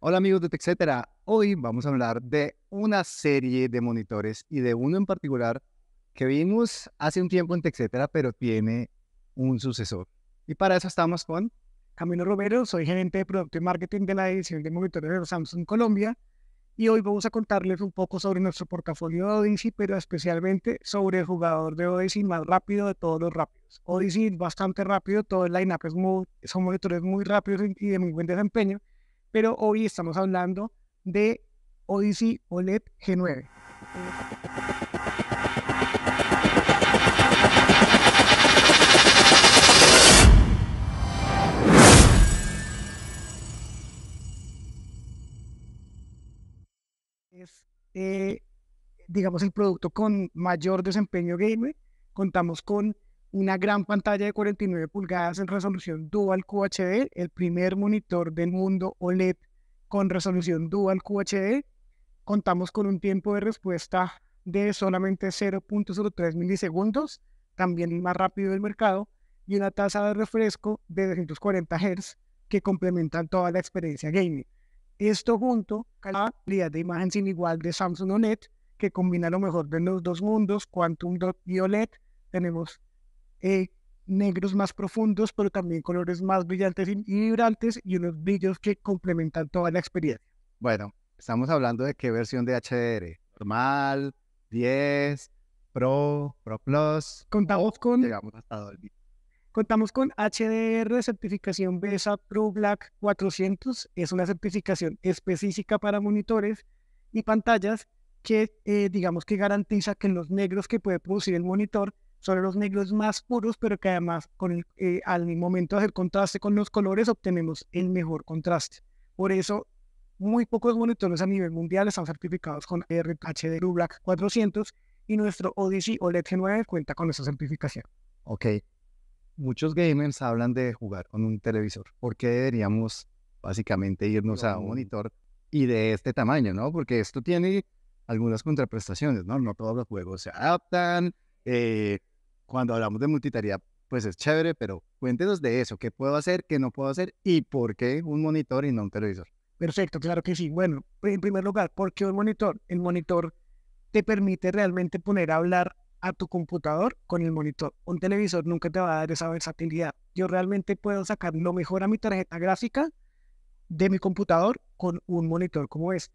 Hola amigos de TechCetera, hoy vamos a hablar de una serie de monitores y de uno en particular que vimos hace un tiempo en TechCetera, pero tiene un sucesor. Y para eso estamos con... Camilo Romero, soy gerente de Producto y Marketing de la edición de monitores de Samsung Colombia y hoy vamos a contarles un poco sobre nuestro portafolio de Odyssey, pero especialmente sobre el jugador de Odyssey más rápido de todos los rápidos. Odyssey bastante rápido, todo el line-up es muy, son monitores muy rápidos y de muy buen desempeño, pero hoy estamos hablando de Odyssey OLED G9. Es, eh, digamos, el producto con mayor desempeño gamer. Contamos con una gran pantalla de 49 pulgadas en resolución Dual QHD, el primer monitor del mundo OLED con resolución Dual QHD. Contamos con un tiempo de respuesta de solamente 0.03 milisegundos, también el más rápido del mercado, y una tasa de refresco de 240 Hz que complementan toda la experiencia gaming. Esto junto a la calidad de imagen sin igual de Samsung OLED, que combina lo mejor de los dos mundos, Quantum Dot y OLED, tenemos eh, negros más profundos, pero también colores más brillantes y vibrantes y unos brillos que complementan toda la experiencia. Bueno, estamos hablando de qué versión de HDR, normal, 10, Pro, Pro Plus. Contamos con... hasta Contamos con HDR certificación BESA Pro Black 400. Es una certificación específica para monitores y pantallas que eh, digamos que garantiza que los negros que puede producir el monitor son los negros más puros, pero que además con el, eh, al momento de hacer contraste con los colores obtenemos el mejor contraste. Por eso, muy pocos monitores a nivel mundial están certificados con RHD Black 400 y nuestro Odyssey OLED G9 cuenta con esa certificación. Ok. Muchos gamers hablan de jugar con un televisor. ¿Por qué deberíamos básicamente irnos a un monitor y de este tamaño, no? Porque esto tiene algunas contraprestaciones, ¿no? No todos los juegos se adaptan. Eh, cuando hablamos de multitarea, pues es chévere, pero cuéntenos de eso, qué puedo hacer, qué no puedo hacer y por qué un monitor y no un televisor. Perfecto, claro que sí. Bueno, en primer lugar, ¿por qué un monitor? El monitor te permite realmente poner a hablar a tu computador con el monitor. Un televisor nunca te va a dar esa versatilidad. Yo realmente puedo sacar lo mejor a mi tarjeta gráfica de mi computador con un monitor como este.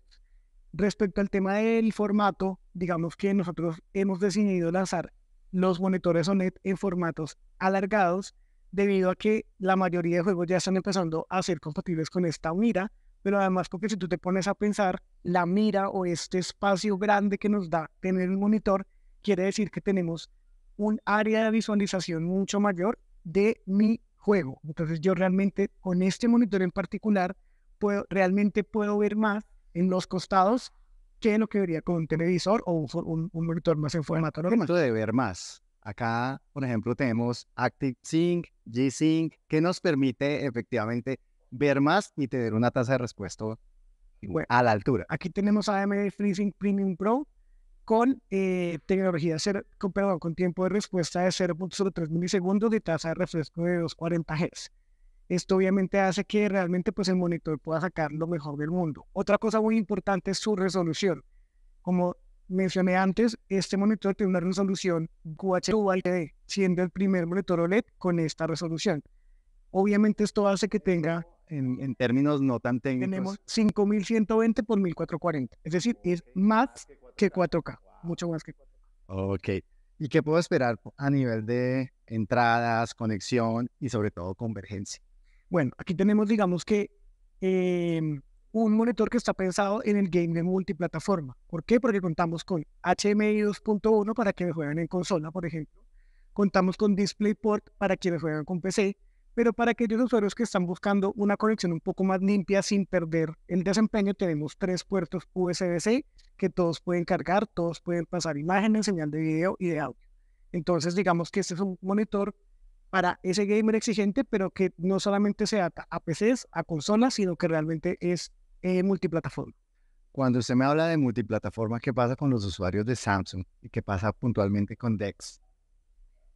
Respecto al tema del formato, digamos que nosotros hemos decidido lanzar los monitores OLED en formatos alargados debido a que la mayoría de juegos ya están empezando a ser compatibles con esta mira, pero además porque si tú te pones a pensar, la mira o este espacio grande que nos da tener un monitor, quiere decir que tenemos un área de visualización mucho mayor de mi juego. Entonces yo realmente con este monitor en particular, puedo, realmente puedo ver más en los costados ¿qué es lo que vería con un televisor o un, un, un monitor más en formato normal? de ver más. Acá, por ejemplo, tenemos Sync G-Sync, que nos permite efectivamente ver más y tener una tasa de respuesta a la altura. Aquí tenemos AMD FreeSync Premium Pro con eh, tecnología, cero, con, perdón, con tiempo de respuesta de 0.03 milisegundos y tasa de refresco de 240 Hz. Esto obviamente hace que realmente pues, el monitor pueda sacar lo mejor del mundo. Otra cosa muy importante es su resolución. Como mencioné antes, este monitor tiene una resolución QHD, siendo el primer monitor OLED con esta resolución. Obviamente esto hace que tenga... En, en términos no tan técnicos. Tenemos 5120 por 1440. Es decir, es más que 4K. Mucho más que 4K. Ok. ¿Y qué puedo esperar a nivel de entradas, conexión y sobre todo convergencia? Bueno, aquí tenemos, digamos que, em, un monitor que está pensado en el game de multiplataforma. ¿Por qué? Porque contamos con HMI 2.1 para que juegan en consola, por ejemplo. Contamos con DisplayPort para quienes juegan con PC, pero para aquellos usuarios que están buscando una conexión un poco más limpia sin perder el desempeño, tenemos tres puertos USB-C que todos pueden cargar, todos pueden pasar imágenes, señal de video y de audio. Entonces, digamos que este es un monitor para ese gamer exigente, pero que no solamente sea a PCs, a consolas, sino que realmente es eh, multiplataforma. Cuando usted me habla de multiplataforma, ¿qué pasa con los usuarios de Samsung y qué pasa puntualmente con DeX?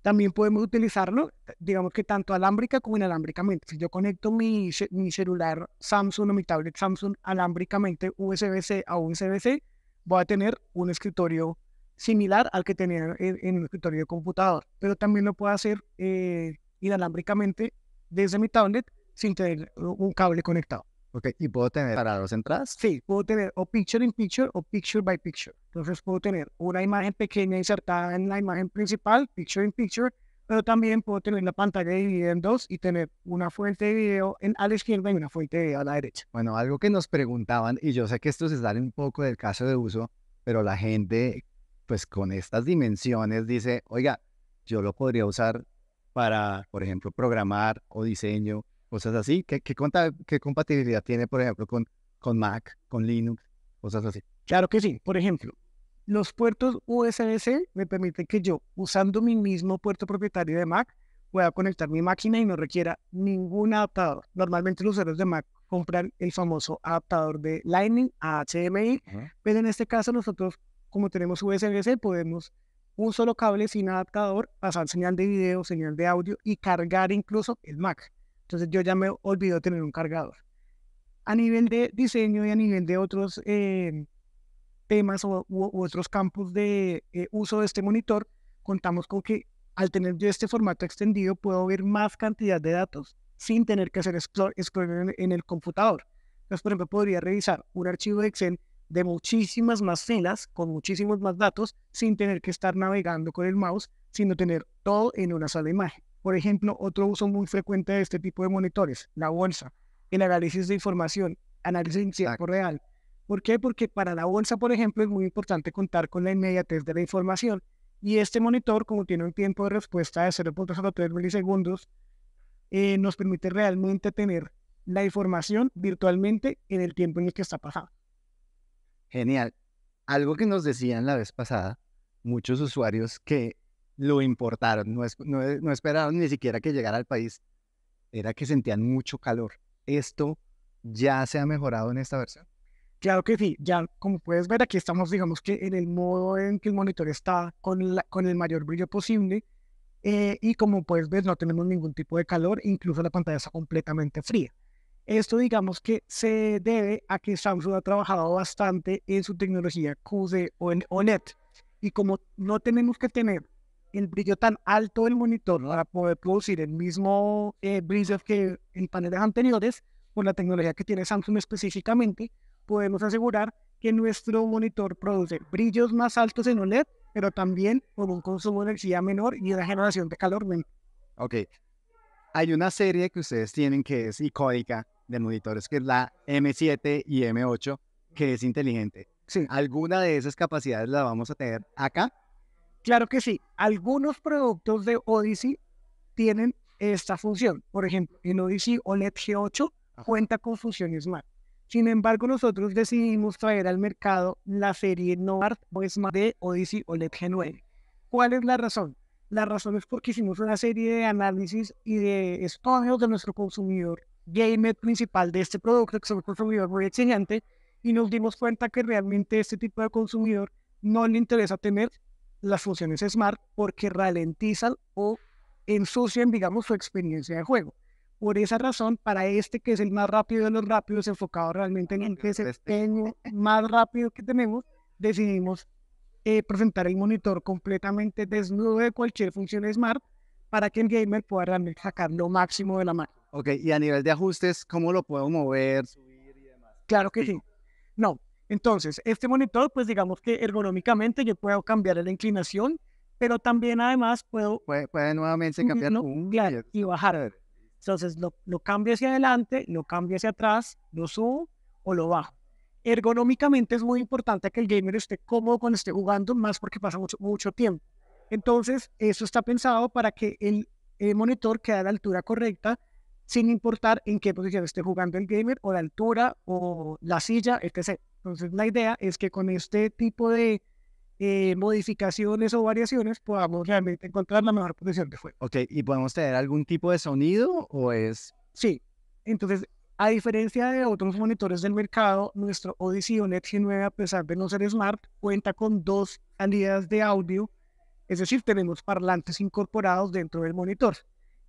También podemos utilizarlo, eh, digamos que tanto alámbrica como inalámbricamente. Si yo conecto mi, mi celular Samsung o mi tablet Samsung alámbricamente USB-C a USB-C, voy a tener un escritorio similar al que tenía en, el escritorio de computador, pero también lo puedo hacer eh, inalámbricamente desde mi tablet sin tener un cable conectado. Ok, ¿y puedo tener para dos entradas? Sí, puedo tener o picture in picture o picture by picture. Entonces puedo tener una imagen pequeña insertada en la imagen principal, picture in picture, pero también puedo tener la pantalla dividida en dos y tener una fuente de video en, a la izquierda y una fuente de video a la derecha. Bueno, algo que nos preguntaban, y yo sé que esto se sale un poco del caso de uso, pero la gente pues con estas dimensiones dice, oiga, yo lo podría usar para, por ejemplo, programar o diseño, cosas así. ¿Qué, qué, qué compatibilidad tiene, por ejemplo, con, con Mac, con Linux, cosas así? Claro que sí. Por ejemplo, los puertos USB-C me permiten que yo, usando mi mismo puerto propietario de Mac, pueda conectar mi máquina y no requiera ningún adaptador. Normalmente los usuarios de Mac compran el famoso adaptador de Lightning a HDMI, pero en este caso nosotros como tenemos USB-C, podemos un solo cable sin adaptador, pasar señal de video, señal de audio y cargar incluso el Mac. Entonces yo ya me olvidé tener un cargador. A nivel de diseño y a nivel de otros eh, temas o, u, otros campos de eh, uso de este monitor, contamos con que al tener yo este formato extendido puedo ver más cantidad de datos sin tener que hacer scroll, en, en el computador. Entonces, por ejemplo, podría revisar un archivo de Excel de muchísimas más filas, con muchísimos más datos, sin tener que estar navegando con el mouse, sino tener todo en una sola imagen. Por ejemplo, otro uso muy frecuente de este tipo de monitores, la bolsa, el análisis de información, análisis en tiempo real. ¿Por qué? Porque para la bolsa, por ejemplo, es muy importante contar con la inmediatez de la información. Y este monitor, como tiene un tiempo de respuesta de 0.03 milisegundos, eh, nos permite realmente tener la información virtualmente en el tiempo en el que está pasada. Genial. Algo que nos decían la vez pasada, muchos usuarios que lo importaron, no, esperaron ni siquiera que llegara al país, era que sentían mucho calor. ¿Esto ya se ha mejorado en esta versión? Claro que sí, ya como puedes ver aquí estamos digamos que en el modo en que el monitor está con, la, con el mayor brillo posible eh, y como puedes ver no tenemos ningún tipo de calor, incluso la pantalla está completamente fría. Esto digamos que se debe a que Samsung ha trabajado bastante en su tecnología QD o en OLED. Y como no tenemos que tener el brillo tan alto del monitor para poder producir el mismo eh, brillo que en paneles anteriores, con la tecnología que tiene Samsung específicamente, podemos asegurar que nuestro monitor produce brillos más altos en OLED, pero también con un consumo de energía menor y una generación de calor menor. Ok. Hay una serie que ustedes tienen que es icónica, de monitores, que es la M7 y M8, que es inteligente. Sí. ¿Alguna de esas capacidades la vamos a tener acá? Claro que sí. Algunos productos de Odyssey tienen esta función. Por ejemplo, en Odyssey OLED G8 cuenta con función Smart. Sin embargo, nosotros decidimos traer al mercado la serie Nord o Smart de Odyssey OLED G9. ¿Cuál es la razón? La razón es porque hicimos una serie de análisis y de estudios de nuestro consumidor gamer principal de este producto, que es un consumidor muy exigente, y nos dimos cuenta que realmente este tipo de consumidor no le interesa tener las funciones Smart porque ralentizan o ensucian, digamos, su experiencia de juego. Por esa razón, para este que es el más rápido de los rápidos, enfocado realmente en el desempeño más rápido que tenemos, decidimos eh, presentar el monitor completamente desnudo de cualquier función Smart para que el gamer pueda realmente sacar lo máximo de la mano Ok, y a nivel de ajustes, ¿cómo lo puedo mover? Claro que sí. No, entonces, este monitor, pues digamos que ergonómicamente yo puedo cambiar la inclinación, pero también además puedo... Puede, nuevamente cambiar un... Claro, y bajar. Entonces, lo, lo cambio hacia adelante, lo cambio hacia atrás, lo subo o lo bajo. Ergonómicamente es muy importante que el gamer esté cómodo cuando esté jugando, más porque pasa mucho, mucho tiempo. Entonces, eso está pensado para que el monitor quede a la altura correcta sin importar en qué posición esté jugando el gamer o la altura o la silla, etc. Entonces la idea es que con este tipo de eh, modificaciones o variaciones podamos realmente encontrar la mejor posición de juego. Ok, ¿y podemos tener algún tipo de sonido o es...? Sí, entonces a diferencia de otros monitores del mercado, nuestro Odyssey ONET G9, a pesar de no ser smart, cuenta con dos salidas de audio, es decir, tenemos parlantes incorporados dentro del monitor.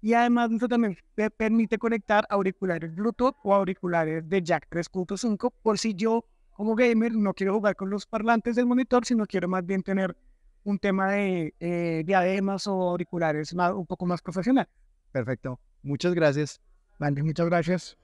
Y además eso también te permite conectar auriculares Bluetooth o auriculares de jack 3.5 por si yo como gamer no quiero jugar con los parlantes del monitor, sino quiero más bien tener un tema de eh, diademas o auriculares más, un poco más profesional. Perfecto. Muchas gracias. Vale, muchas gracias.